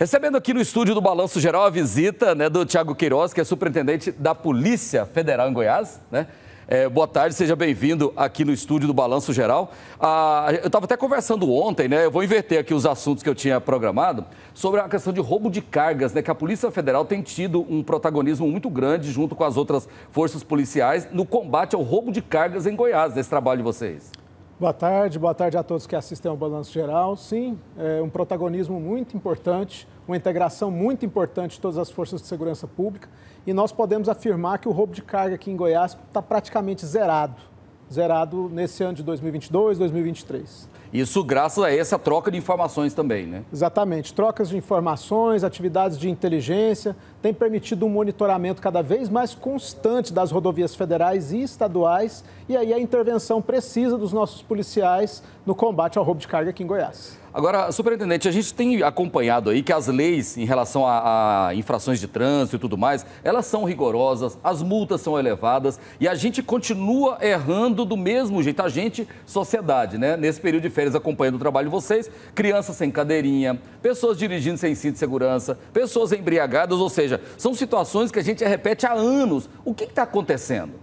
Recebendo aqui no estúdio do Balanço Geral a visita né, do Tiago Queiroz, que é superintendente da Polícia Federal em Goiás. Né? É, boa tarde, seja bem-vindo aqui no estúdio do Balanço Geral. Ah, eu estava até conversando ontem, né? Eu vou inverter aqui os assuntos que eu tinha programado sobre a questão de roubo de cargas, né? Que a Polícia Federal tem tido um protagonismo muito grande junto com as outras forças policiais no combate ao roubo de cargas em Goiás, nesse trabalho de vocês. Boa tarde, boa tarde a todos que assistem ao Balanço Geral. Sim, é um protagonismo muito importante, uma integração muito importante de todas as forças de segurança pública e nós podemos afirmar que o roubo de carga aqui em Goiás está praticamente zerado, zerado nesse ano de 2022, 2023. Isso graças a essa troca de informações também, né? Exatamente. Trocas de informações, atividades de inteligência, tem permitido um monitoramento cada vez mais constante das rodovias federais e estaduais e aí a intervenção precisa dos nossos policiais no combate ao roubo de carga aqui em Goiás. Agora, superintendente, a gente tem acompanhado aí que as leis em relação a, a, infrações de trânsito e tudo mais, elas são rigorosas, as multas são elevadas e a gente continua errando do mesmo jeito. A gente, sociedade, né? Nesse período de férias acompanhando o trabalho de vocês, crianças sem cadeirinha, pessoas dirigindo sem cinto de segurança, pessoas embriagadas, ou seja, são situações que a gente repete há anos. O que está acontecendo?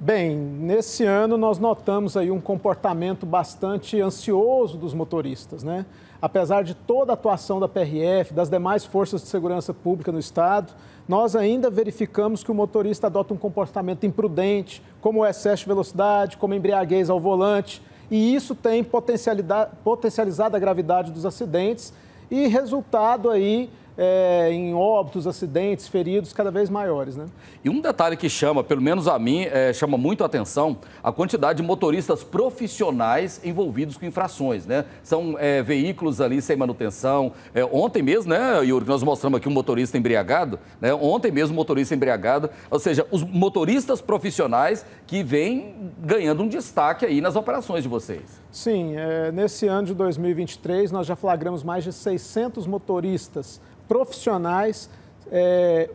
Bem, nesse ano nós notamos aí um comportamento bastante ansioso dos motoristas, né? Apesar de toda a atuação da PRF, das demais forças de segurança pública no estado, nós ainda verificamos que o motorista adota um comportamento imprudente, como o excesso de velocidade, como embriaguez ao volante, e isso tem potencializado a gravidade dos acidentes e resultado aí é, em óbitos, acidentes, feridos cada vez maiores. Né? E um detalhe que chama, pelo menos a mim, é, chama muito a atenção, a quantidade de motoristas profissionais envolvidos com infrações. Né? São é, veículos ali sem manutenção. É, ontem mesmo, né, Yuri, nós mostramos aqui um motorista embriagado, né? ontem mesmo um motorista embriagado, ou seja, os motoristas profissionais que vêm ganhando um destaque aí nas operações de vocês. Sim, é, nesse ano de 2023 nós já flagramos mais de 600 motoristas profissionais é,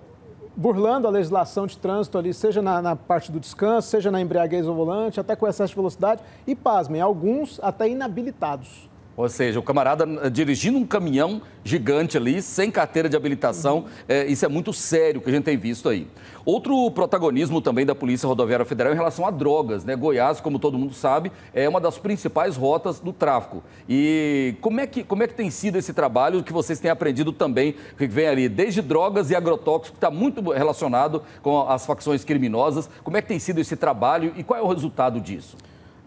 burlando a legislação de trânsito ali, seja na, na, parte do descanso, seja na embriaguez ao volante, até com excesso de velocidade, e pasmem, alguns até inabilitados. Ou seja, o camarada eh, dirigindo um caminhão gigante ali, sem carteira de habilitação, é, isso é muito sério que a gente tem visto aí. Outro protagonismo também da Polícia Rodoviária Federal em relação a drogas, né? Goiás, como todo mundo sabe, é uma das principais rotas do tráfico. E como é que, como é que tem sido esse trabalho que vocês têm aprendido também, que vem ali, desde drogas e agrotóxicos, que está muito relacionado com as facções criminosas, como é que tem sido esse trabalho e qual é o resultado disso?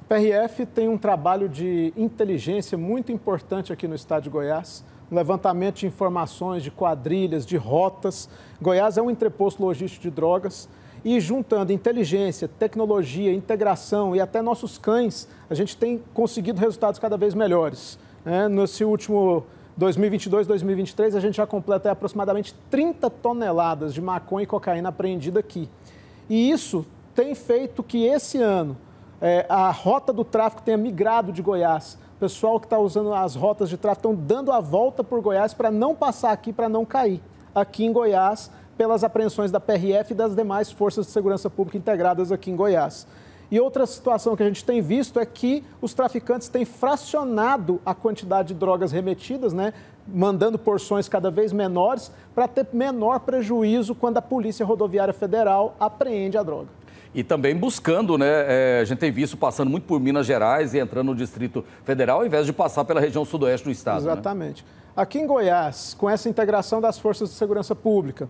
PRF tem um trabalho de inteligência muito importante aqui no estado de Goiás, um levantamento de informações de quadrilhas, de rotas. Goiás é um entreposto logístico de drogas e juntando inteligência, tecnologia, integração e até nossos cães, a gente tem conseguido resultados cada vez melhores. É, nesse último 2022, 2023, a gente já completa aproximadamente 30 toneladas de maconha e cocaína apreendida aqui. E isso tem feito que esse ano é, a rota do tráfego tenha migrado de Goiás. O pessoal que está usando as rotas de tráfego estão dando a volta por Goiás para não passar aqui, para não cair. Aqui em Goiás, pelas apreensões da PRF e das demais forças de segurança pública integradas aqui em Goiás. E outra situação que a gente tem visto é que os traficantes têm fracionado a quantidade de drogas remetidas, né? mandando porções cada vez menores para ter menor prejuízo quando a Polícia Rodoviária Federal apreende a droga e também buscando, né? É, a gente tem visto passando muito por Minas Gerais e entrando no Distrito Federal, ao invés de passar pela região sudoeste do estado. Né? Exatamente. Né? Aqui em Goiás, com essa integração das forças de segurança pública,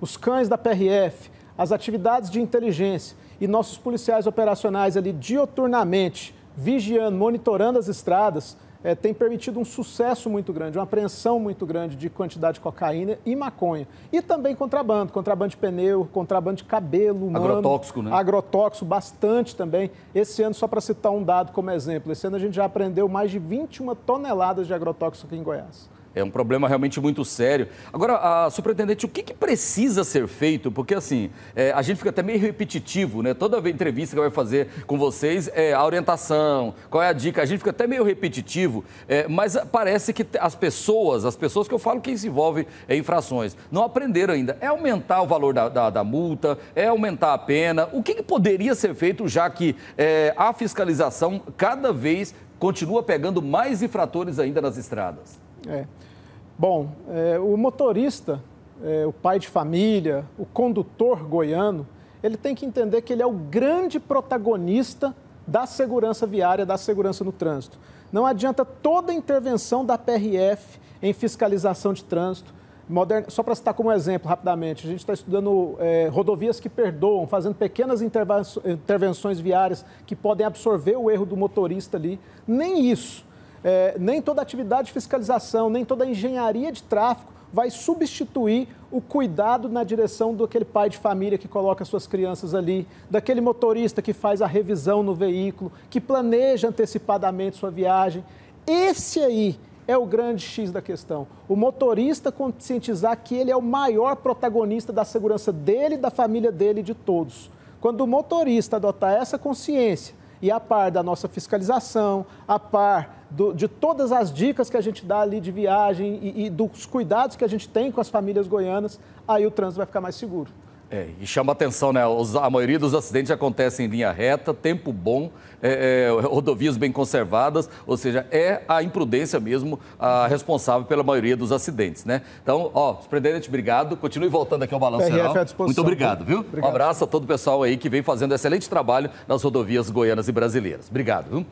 os cães da PRF, as atividades de inteligência e nossos policiais operacionais ali dioturnamente vigiando, monitorando as estradas, é, tem permitido um sucesso muito grande, uma apreensão muito grande de quantidade de cocaína e maconha. E também contrabando, contrabando de pneu, contrabando de cabelo humano. Agrotóxico, né? Agrotóxico, bastante também. Esse ano, só para citar um dado como exemplo, esse ano a gente já apreendeu mais de 21 toneladas de agrotóxico aqui em Goiás. É um problema realmente muito sério. Agora, a, superintendente, o que, que precisa ser feito? Porque, assim, é, a gente fica até meio repetitivo, né? Toda entrevista que vai fazer com vocês, é, a orientação, qual é a dica, a gente fica até meio repetitivo, é, mas parece que as pessoas, as pessoas que eu falo que se envolvem em infrações, não aprenderam ainda. É aumentar o valor da, da, da multa, é aumentar a pena. O que, que poderia ser feito, já que é, a fiscalização cada vez continua pegando mais infratores ainda nas estradas? É. Bom, é, o motorista, é, o pai de família, o condutor goiano, ele tem que entender que ele é o grande protagonista da segurança viária, da segurança no trânsito. Não adianta toda a intervenção da PRF em fiscalização de trânsito. Moderna, só para citar como exemplo rapidamente, a gente está estudando é, rodovias que perdoam, fazendo pequenas intervenções viárias que podem absorver o erro do motorista ali. Nem isso. É, nem toda atividade de fiscalização, nem toda engenharia de tráfego vai substituir o cuidado na direção do pai de família que coloca suas crianças ali, daquele motorista que faz a revisão no veículo, que planeja antecipadamente sua viagem. Esse aí é o grande X da questão. O motorista conscientizar que ele é o maior protagonista da segurança dele, da família dele e de todos. Quando o motorista adotar essa consciência e a par da nossa fiscalização, a par do, de todas as dicas que a gente dá ali de viagem e, e, dos cuidados que a gente tem com as famílias goianas, aí o trânsito vai ficar mais seguro. É, e chama atenção, né? a maioria dos acidentes acontece em linha reta, tempo bom, é, é, rodovias bem conservadas, ou seja, é a imprudência mesmo a responsável pela maioria dos acidentes, né? Então, ó, superintendente, obrigado. Continue voltando aqui ao Balanço Geral. Muito obrigado, viu? Obrigado. Um abraço a todo o pessoal aí que vem fazendo excelente trabalho nas rodovias goianas e brasileiras. Obrigado, viu?